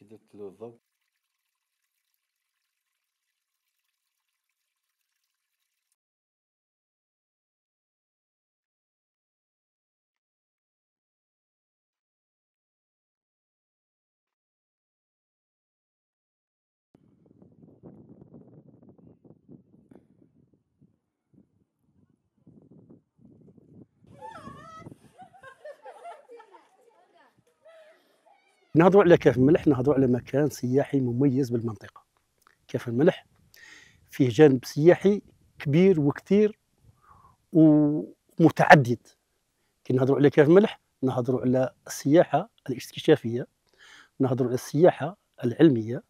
كي درت له الضوء نهضروا على كاف الملح نهضروا على مكان سياحي مميز بالمنطقه كاف الملح فيه جانب سياحي كبير وكثير ومتعدد كي نهضروا على كاف الملح نهضروا على السياحه الاستكشافيه نهضروا على السياحه العلميه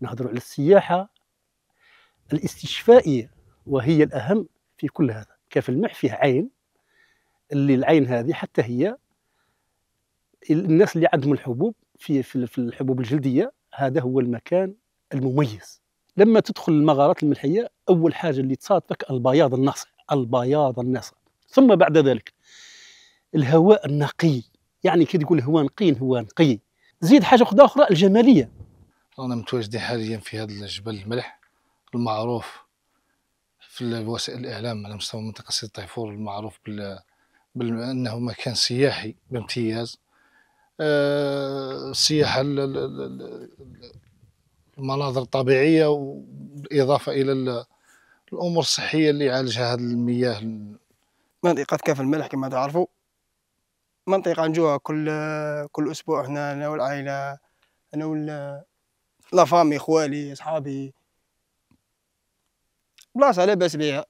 نهضروا على السياحه الاستشفائيه وهي الاهم في كل هذا كاف الملح فيه عين اللي العين هذه حتى هي الناس اللي عندهم الحبوب في في الحبوب الجلديه هذا هو المكان المميز لما تدخل المغارات الملحيه اول حاجه اللي تصادفك البياض النصع البياض النصع ثم بعد ذلك الهواء النقي يعني كي تقول هواء نقي هواء نقي زيد حاجه واحده اخرى الجماليه رانا متواجدين حاليا في هذا الجبل الملح المعروف في وسائل الاعلام على مستوى منطقه سيد طيفور المعروف بال... مكان سياحي بامتياز آه، السياحه المناظر الطبيعيه بالاضافه الى الامور الصحيه اللي يعالجها هذه المياه منطقه كاف الملح كما تعرفوا منطقه نجوها كل كل اسبوع هنا انا والعائله انا وال لافامي خوالي اصحابي بلاصه لاباس بها